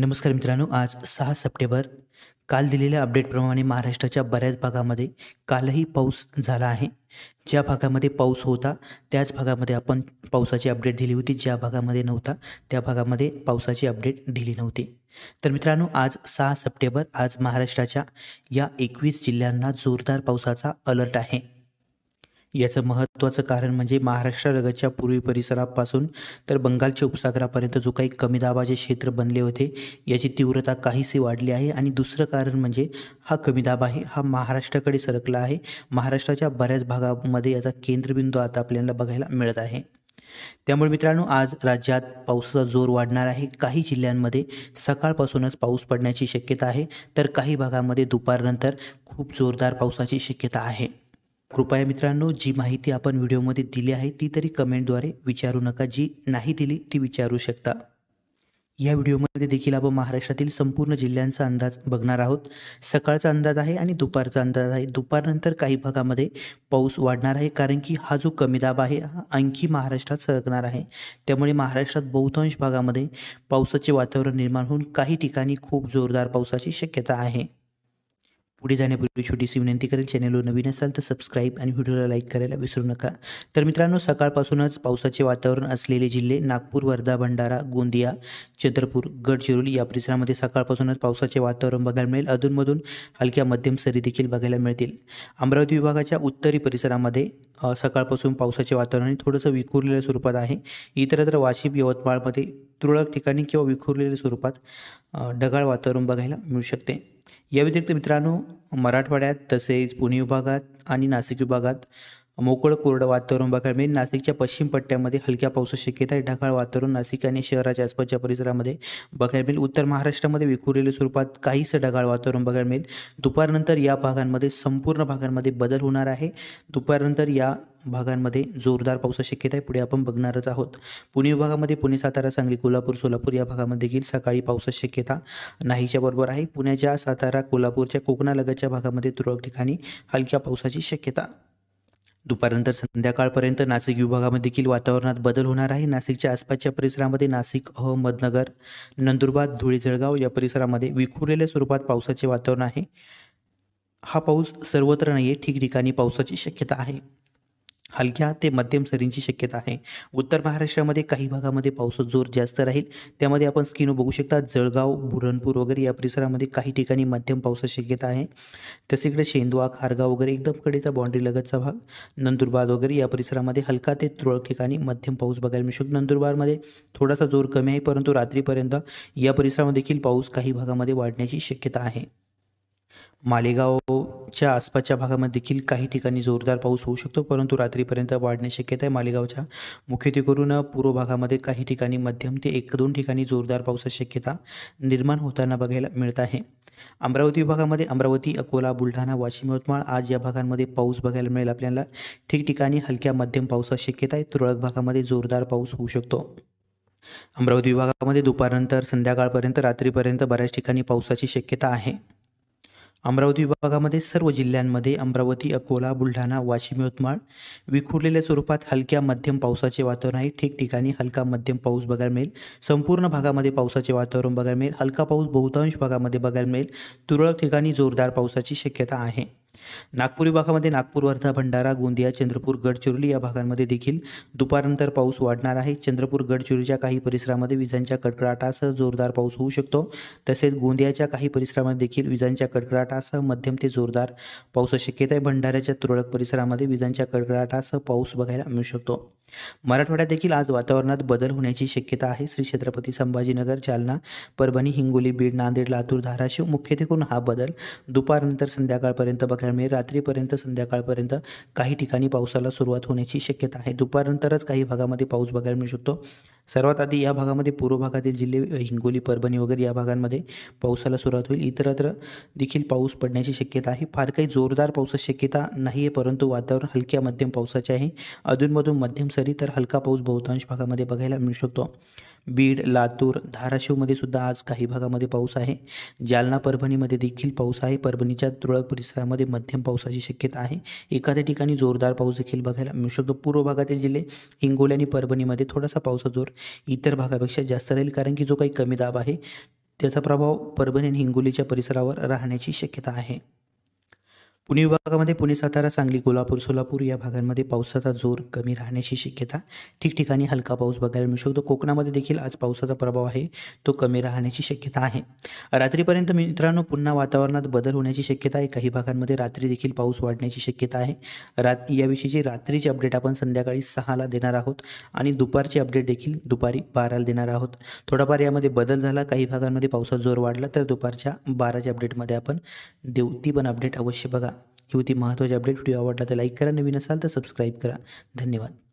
नमस्कार मित्रांनो आज सहा सप्टेंबर काल दिलेल्या अपडेटप्रमाणे महाराष्ट्राच्या बऱ्याच भागामध्ये कालही पाऊस झाला आहे ज्या भागामध्ये पाऊस होता त्याच भागामध्ये आपण पावसाची अपडेट दिली होती ज्या भागामध्ये नव्हता त्या भागामध्ये पावसाची अपडेट दिली नव्हती तर मित्रांनो आज सहा सप्टेंबर आज महाराष्ट्राच्या या एकवीस जिल्ह्यांना जोरदार पावसाचा अलर्ट आहे याचं महत्त्वाचं कारण म्हणजे महाराष्ट्रालगतच्या पूर्वी परिसरापासून तर बंगालच्या उपसागरापर्यंत जो काही कमी दाबाचे क्षेत्र बनले होते याची तीव्रता काहीसे वाढली आहे आणि दुसरं कारण म्हणजे हा कमी दाब आहे हा महाराष्ट्राकडे सरकला आहे महाराष्ट्राच्या बऱ्याच भागामध्ये याचा केंद्रबिंदू आता आपल्याला बघायला मिळत आहे त्यामुळे मित्रांनो आज राज्यात पावसाचा जोर वाढणार आहे काही जिल्ह्यांमध्ये सकाळपासूनच पाऊस पडण्याची शक्यता आहे तर काही भागामध्ये दुपारनंतर खूप जोरदार पावसाची शक्यता आहे कृपया मित्रांनो जी माहिती आपण व्हिडिओमध्ये दिली आहे ती तरी कमेंटद्वारे विचारू नका जी नाही दिली ती विचारू शकता या व्हिडिओमध्ये देखील आपण महाराष्ट्रातील संपूर्ण जिल्ह्यांचा अंदाज बघणार आहोत सकाळचा अंदाज आहे आणि दुपारचा अंदाज आहे दुपारनंतर काही भागामध्ये पाऊस वाढणार आहे कारण की हा जो कमी दाब आहे हा आणखी महाराष्ट्रात सरकणार आहे त्यामुळे महाराष्ट्रात बहुतांश भागामध्ये पावसाचे वातावरण निर्माण होऊन काही ठिकाणी खूप जोरदार पावसाची शक्यता आहे पुढे जाण्यापूर्वी छोटीशी विनंती करेल चॅनलवर नवीन असाल तर सबस्क्राईब आणि व्हिडिओला लाईक करायला विसरू नका तर मित्रांनो सकाळपासूनच पावसाचे वातावरण असलेले जिल्हे नागपूर वर्धा भंडारा गोंदिया चंद्रपूर गडचिरोली या परिसरामध्ये सकाळपासूनच पावसाचे वातावरण बघायला मिळेल अधूनमधून हलक्या मध्यम सरी देखील बघायला मिळतील अमरावती विभागाच्या उत्तरी परिसरामध्ये सकाळपासून पावसाचे वातावरण थोडंसं विखुरलेल्या स्वरूपात आहे इतरत्र वाशिम यवतमाळमध्ये तुरळक ठिकाणी किंवा विखुरलेल्या स्वरूपात ढगाळ वातावरण बघायला मिळू शकते या व्यतिरिक्त मित्रांनो मराठवाड्यात तसेच पुणे विभागात आणि नाशिक विभागात मोकळ कोरडं वातावरण बघायला मिळेल नाशिकच्या पश्चिम पट्ट्यामध्ये हलक्या पावसाची शक्यता आहे ढगाळ वातावरण नाशिक आणि शहराच्या आसपासच्या परिसरामध्ये बघायला मिळेल उत्तर महाराष्ट्रामध्ये विखुरलेल्या स्वरूपात काहीसं ढगाळ वातावरण बघायला मिळेल दुपारनंतर या भागांमध्ये संपूर्ण भागांमध्ये बदल होणार आहे दुपारनंतर या भागांमध्ये जोरदार पावसाची शक्यता आहे पुढे आपण बघणारच आहोत पुणे विभागामध्ये पुणे सातारा सांगली कोल्हापूर सोलापूर या भागामध्ये देखील सकाळी पावसाची शक्यता नाहीच्या बरोबर आहे पुण्याच्या सातारा कोल्हापूरच्या कोकणालगतच्या भागामध्ये तुरळक ठिकाणी हलक्या पावसाची शक्यता दुपारनंतर संध्याकाळपर्यंत नाशिक विभागामध्ये देखील वातावरणात बदल होणार आहे नाशिकच्या आसपासच्या परिसरामध्ये नाशिक अहमदनगर नंदुरबार धुळे जळगाव या परिसरामध्ये विखुरलेल्या स्वरूपात पावसाचे वातावरण आहे हा पाऊस सर्वत्र नाही आहे ठिकठिकाणी पावसाची शक्यता आहे हलक्या ते मध्यम सरींची शक्यता आहे उत्तर महाराष्ट्रामध्ये काही भागामध्ये पावसाचा जोर जास्त राहील त्यामध्ये आपण स्किनो बघू शकता जळगाव बुरणपूर वगैरे या परिसरामध्ये काही ठिकाणी मध्यम पावसाची शक्यता आहे तसेकडे इकडे शेंदवा खारगाव वगैरे एकदम कडेचा बाँड्री लगतचा भाग नंदुरबार वगैरे या परिसरामध्ये हलका ते तुरळक ठिकाणी मध्यम पाऊस बघायला मिळू शकतो नंदुरबारमध्ये थोडासा जोर कमी आहे परंतु रात्रीपर्यंत या परिसरामध्ये देखील पाऊस काही भागामध्ये वाढण्याची शक्यता आहे मालेगावच्या आसपासच्या भागामध्ये देखील काही ठिकाणी जोरदार पाऊस होऊ शकतो परंतु रात्रीपर्यंत वाढण्याची शक्यता आहे मालेगावच्या करून पूर्व भागामध्ये काही ठिकाणी मध्यम ते एक दोन ठिकाणी जोरदार पावसाची शक्यता निर्माण होताना बघायला मिळत आहे अमरावती विभागामध्ये अमरावती अकोला बुलढाणा वाशिम यवतमाळ आज या भागांमध्ये पाऊस बघायला मिळेल आपल्याला ठिकठिकाणी हलक्या मध्यम पावसाची शक्यता आहे तुरळक भागामध्ये जोरदार पाऊस होऊ शकतो अमरावती विभागामध्ये दुपारनंतर संध्याकाळपर्यंत रात्रीपर्यंत बऱ्याच ठिकाणी पावसाची शक्यता आहे अमरावती विभागामध्ये सर्व जिल्ह्यांमध्ये अमरावती अकोला बुलढाणा वाशिम यवतमाळ विखुरलेल्या स्वरूपात हलक्या मध्यम पावसाचे वातावरण आहे ठिकठिकाणी हलका मध्यम पाऊस बघायला मिळेल संपूर्ण भागामध्ये पावसाचे वातावरण बघायला मिळेल हलका पाऊस बहुतांश भागामध्ये बघायला मिळेल तुरळक ठिकाणी जोरदार पावसाची शक्यता आहे नागपूर विभागामध्ये नागपूर वर्धा भंडारा गोंदिया चंद्रपूर गडचिरोली या भागांमध्ये देखील दुपारनंतर पाऊस वाढणार आहे चंद्रपूर गडचिरोलीच्या काही परिसरामध्ये विजांच्या कडकडाटासह जोरदार पाऊस होऊ शकतो तसेच गोंदियाच्या काही परिसरामध्ये देखील विजांच्या कडकडाटासह मध्यम ते जोरदार पाऊस शक्यता आहे भंडाऱ्याच्या तुरळक परिसरामध्ये विजांच्या कडकडाटासह पाऊस बघायला मिळू शकतो मराठवाड्यात देखील आज वातावरणात बदल होण्याची शक्यता आहे श्री छत्रपती संभाजीनगर जालना परभणी हिंगोली बीड नांदेड लातूर धाराशिव मुख्यत्वेकरून हा बदल दुपारनंतर संध्याकाळपर्यंत पडल्यामुळे रात्रीपर्यंत संध्याकाळपर्यंत काही ठिकाणी पावसाला सुरुवात होण्याची शक्यता आहे दुपारनंतरच काही भागामध्ये पाऊस बघायला मिळू शकतो सर्वात आधी या भागामध्ये पूर्व भागातील जिल्हे हिंगोली परभणी वगैरे या भागांमध्ये पावसाला सुरुवात होईल इतरत्र देखील पाऊस पडण्याची शक्यता आहे फार काही जोरदार पावसाची शक्यता नाही आहे परंतु वातावरण हलक्या मध्यम पावसाचे आहे अधूनमधून मध्यम सरी तर हलका पाऊस बहुतांश भागामध्ये बघायला मिळू शकतो बीड लातूर धाराशिवमध्ये सुद्धा आज काही भागामध्ये पाऊस आहे जालना परभणीमध्ये देखील पाऊस आहे परभणीच्या तुरळक परिसरामध्ये मध्यम पावसाची शक्यता आहे एखाद्या ठिकाणी जोरदार पाऊस देखील बघायला मिळू शकतो पूर्व भागातील जिल्हे हिंगोली आणि परभणीमध्ये थोडासा पावसा जोर इतर भागापेक्षा जास्त राहील कारण की जो काही कमी दाब आहे त्याचा प्रभाव परभणी आणि हिंगोलीच्या परिसरावर राहण्याची शक्यता आहे पुणे विभागामध्ये पुणे सातारा सांगली कोल्हापूर सोलापूर या भागांमध्ये पावसाचा जोर कमी राहण्याची शक्यता ठिकठिकाणी हलका पाऊस बघायला मिळू शकतो कोकणामध्ये देखील आज पावसाचा प्रभाव आहे तो कमी राहण्याची शक्यता आहे रात्रीपर्यंत मित्रांनो पुन्हा वातावरणात बदल होण्याची शक्यता आहे काही भागांमध्ये रात्री देखील पाऊस वाढण्याची शक्यता आहे रात याविषयीची रात्रीची अपडेट आपण संध्याकाळी सहाला देणार आहोत आणि दुपारची अपडेट देखील दुपारी बाराला देणार आहोत थोडाफार यामध्ये बदल झाला काही भागांमध्ये पावसाचा जोर वाढला तर दुपारच्या बाराच्या अपडेटमध्ये आपण देऊ ती पण अपडेट अवश्य बघा ही होती महत्त्वाची अपडेट व्हिडिओ आवडला तर लाईक करा नवीन असाल तर सबस्क्राईब करा धन्यवाद